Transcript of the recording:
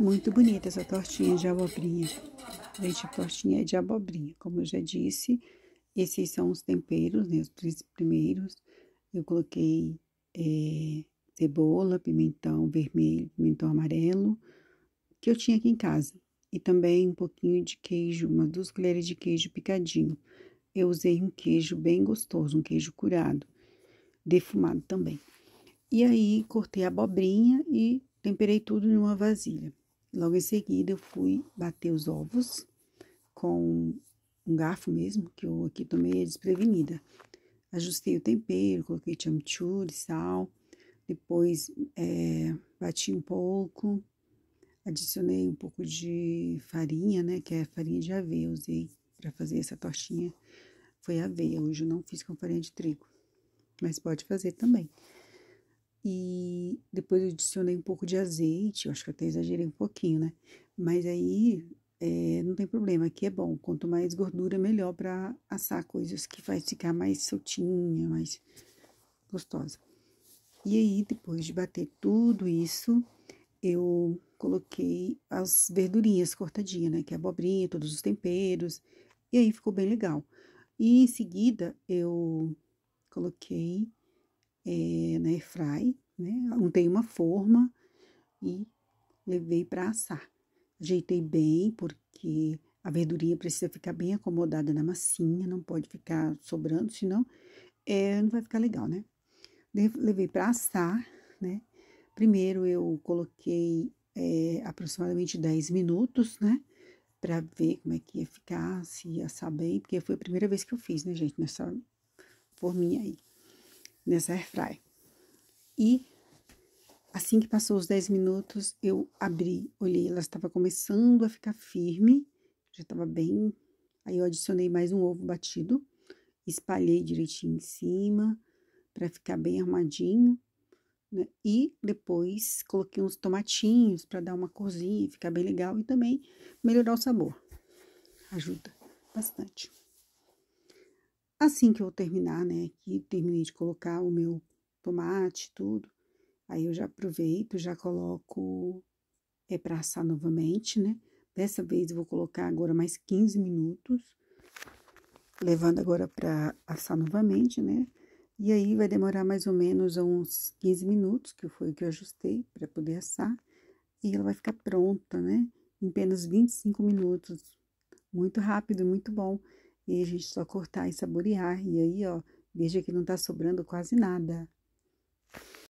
Muito bonita essa tortinha de abobrinha. Gente, tortinha de abobrinha. Como eu já disse, esses são os temperos, né? Os três primeiros. Eu coloquei é, cebola, pimentão vermelho, pimentão amarelo, que eu tinha aqui em casa. E também um pouquinho de queijo, umas duas colheres de queijo picadinho. Eu usei um queijo bem gostoso, um queijo curado, defumado também. E aí, cortei a abobrinha e temperei tudo em uma vasilha. Logo em seguida, eu fui bater os ovos com um garfo mesmo, que eu aqui tomei é desprevenida. Ajustei o tempero, coloquei chimichurri, sal, depois é, bati um pouco, adicionei um pouco de farinha, né, que é farinha de aveia, usei para fazer essa tortinha, foi aveia, hoje eu não fiz com farinha de trigo, mas pode fazer também. E depois eu adicionei um pouco de azeite, eu acho que até exagerei um pouquinho, né? Mas aí é, não tem problema, aqui é bom. Quanto mais gordura, melhor para assar coisas que vai ficar mais soltinha, mais gostosa. E aí, depois de bater tudo isso, eu coloquei as verdurinhas cortadinhas, né? Que é abobrinha, todos os temperos. E aí ficou bem legal. E em seguida, eu coloquei é, na airfry, né? Untei uma forma e levei para assar. Ajeitei bem, porque a verdurinha precisa ficar bem acomodada na massinha, não pode ficar sobrando, senão é, não vai ficar legal, né? Levei para assar, né? Primeiro eu coloquei é, aproximadamente 10 minutos, né? Pra ver como é que ia ficar, se ia assar bem, porque foi a primeira vez que eu fiz, né, gente? Nessa forminha aí nessa airfry. E assim que passou os 10 minutos, eu abri, olhei, ela estava começando a ficar firme, já estava bem. Aí eu adicionei mais um ovo batido, espalhei direitinho em cima para ficar bem armadinho. Né? E depois coloquei uns tomatinhos para dar uma corzinha, ficar bem legal e também melhorar o sabor. Ajuda bastante. Assim que eu terminar, né? Que terminei de colocar o meu tomate, tudo. Aí eu já aproveito, já coloco é para assar novamente, né? Dessa vez eu vou colocar agora mais 15 minutos, levando agora para assar novamente, né? E aí vai demorar mais ou menos uns 15 minutos, que foi o que eu ajustei para poder assar, e ela vai ficar pronta, né? Em apenas 25 minutos. Muito rápido, muito bom. E a gente só cortar e saborear. E aí, ó, veja que não tá sobrando quase nada.